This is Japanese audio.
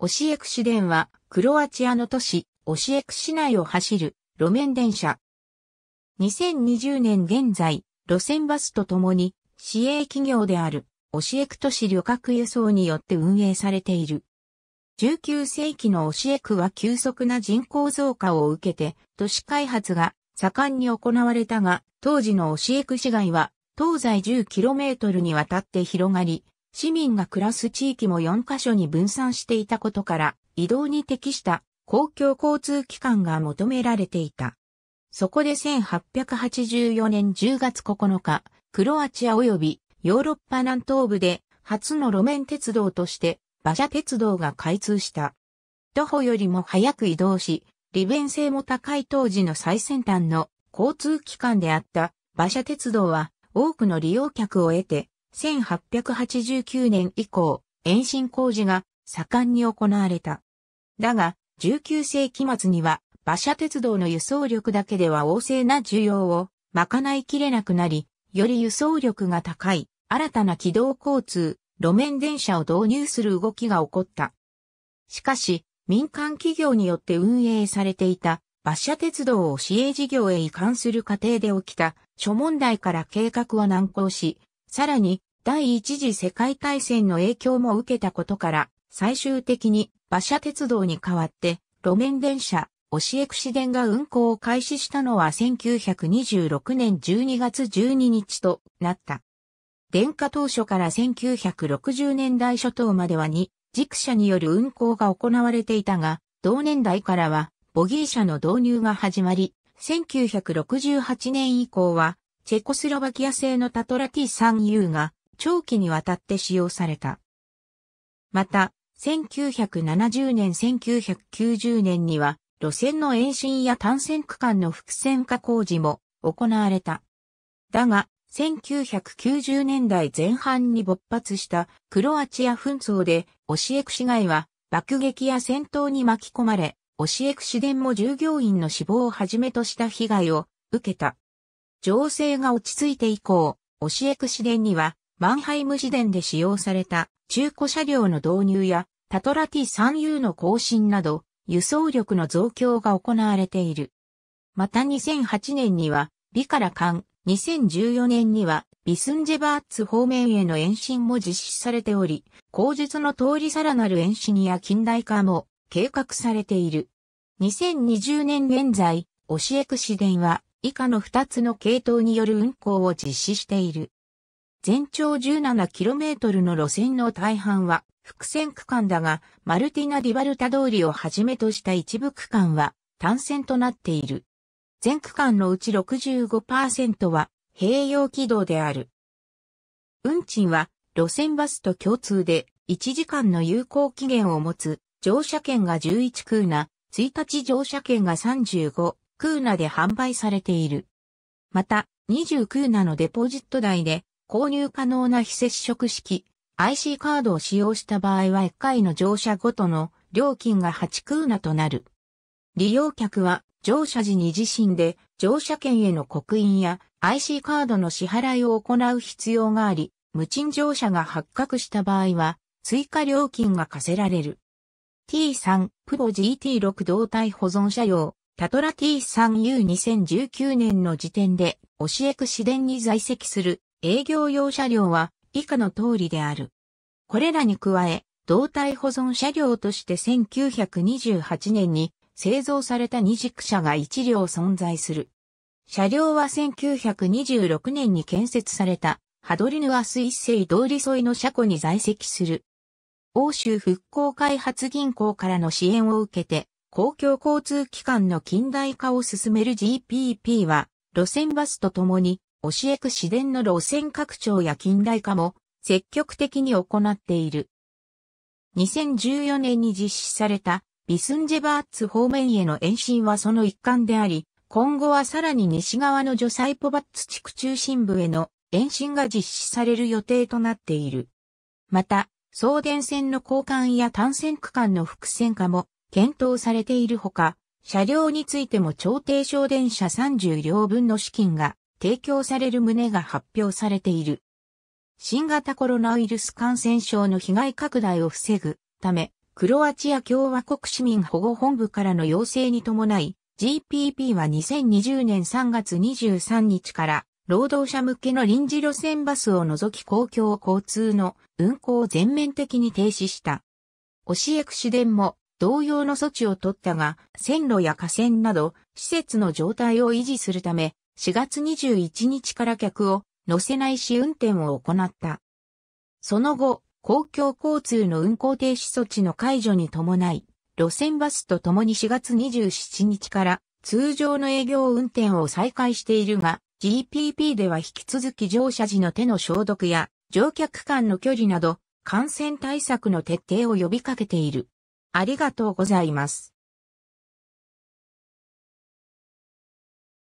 オシエク市電は、クロアチアの都市、オシエク市内を走る路面電車。2020年現在、路線バスとともに、市営企業である、オシエク都市旅客輸送によって運営されている。19世紀のオシエクは急速な人口増加を受けて、都市開発が盛んに行われたが、当時のオシエク市街は、東西 10km にわたって広がり、市民が暮らす地域も4カ所に分散していたことから、移動に適した公共交通機関が求められていた。そこで1884年10月9日、クロアチア及びヨーロッパ南東部で初の路面鉄道として馬車鉄道が開通した。徒歩よりも早く移動し、利便性も高い当時の最先端の交通機関であった馬車鉄道は多くの利用客を得て1889年以降、延伸工事が盛んに行われた。だが、19世紀末には馬車鉄道の輸送力だけでは旺盛な需要を賄いきれなくなり、より輸送力が高い新たな軌道交通、路面電車を導入する動きが起こった。しかし、民間企業によって運営されていた馬車鉄道を市営事業へ移管する過程で起きた諸問題から計画は難航し、さらに、第一次世界大戦の影響も受けたことから、最終的に馬車鉄道に代わって、路面電車、オシエクシ電が運行を開始したのは1926年12月12日となった。電化当初から1960年代初頭までは2、軸車による運行が行われていたが、同年代からはボギー車の導入が始まり、1968年以降はチェコスロバキア製のタトラ T3U が長期にわたって使用された。また、1970年1990年には路線の延伸や単線区間の複線化工事も行われた。だが、1990年代前半に勃発したクロアチア紛争でオシエク市街は爆撃や戦闘に巻き込まれ、オシエク市電も従業員の死亡をはじめとした被害を受けた。情勢が落ち着いて以降、オシエク市電には、マンハイム市電で使用された中古車両の導入や、タトラ T3U の更新など、輸送力の増強が行われている。また2008年には、ビカラカン、2014年には、ビスンジェバーツ方面への延伸も実施されており、後述の通りさらなる延伸や近代化も計画されている。2020年現在、オシエク市電は、以下の2つの系統による運行を実施している。全長 17km の路線の大半は複線区間だが、マルティナ・ディバルタ通りをはじめとした一部区間は単線となっている。全区間のうち65%は併用軌道である。運賃は路線バスと共通で1時間の有効期限を持つ乗車券が11クーナ、1日乗車券が35クーナで販売されている。また、20クーナのデポジット代で購入可能な非接触式 IC カードを使用した場合は1回の乗車ごとの料金が8クーナとなる。利用客は乗車時に自身で乗車券への刻印や IC カードの支払いを行う必要があり、無賃乗車が発覚した場合は追加料金が課せられる。T3 プロ GT6 動体保存車用タトラ T3U2019 年の時点で、オシエク市電に在籍する営業用車両は以下の通りである。これらに加え、胴体保存車両として1928年に製造された二軸車が1両存在する。車両は1926年に建設されたハドリヌアス一世通り沿いの車庫に在籍する。欧州復興開発銀行からの支援を受けて、公共交通機関の近代化を進める GPP は、路線バスとともに、教えく市電の路線拡張や近代化も積極的に行っている。2014年に実施されたビスンジェバーツ方面への延伸はその一環であり、今後はさらに西側のジョサイポバッツ地区中心部への延伸が実施される予定となっている。また、送電線の交換や単線区間の複線化も検討されているほか、車両についても超低省電車30両分の資金が提供される旨が発表されている。新型コロナウイルス感染症の被害拡大を防ぐため、クロアチア共和国市民保護本部からの要請に伴い、GPP は2020年3月23日から労働者向けの臨時路線バスを除き公共交通の運行を全面的に停止した。教えく電も同様の措置を取ったが、線路や河川など、施設の状態を維持するため、4月21日から客を乗せないし運転を行った。その後、公共交通の運行停止措置の解除に伴い、路線バスとともに4月27日から通常の営業運転を再開しているが、GPP では引き続き乗車時の手の消毒や乗客間の距離など、感染対策の徹底を呼びかけている。ありがとうございます。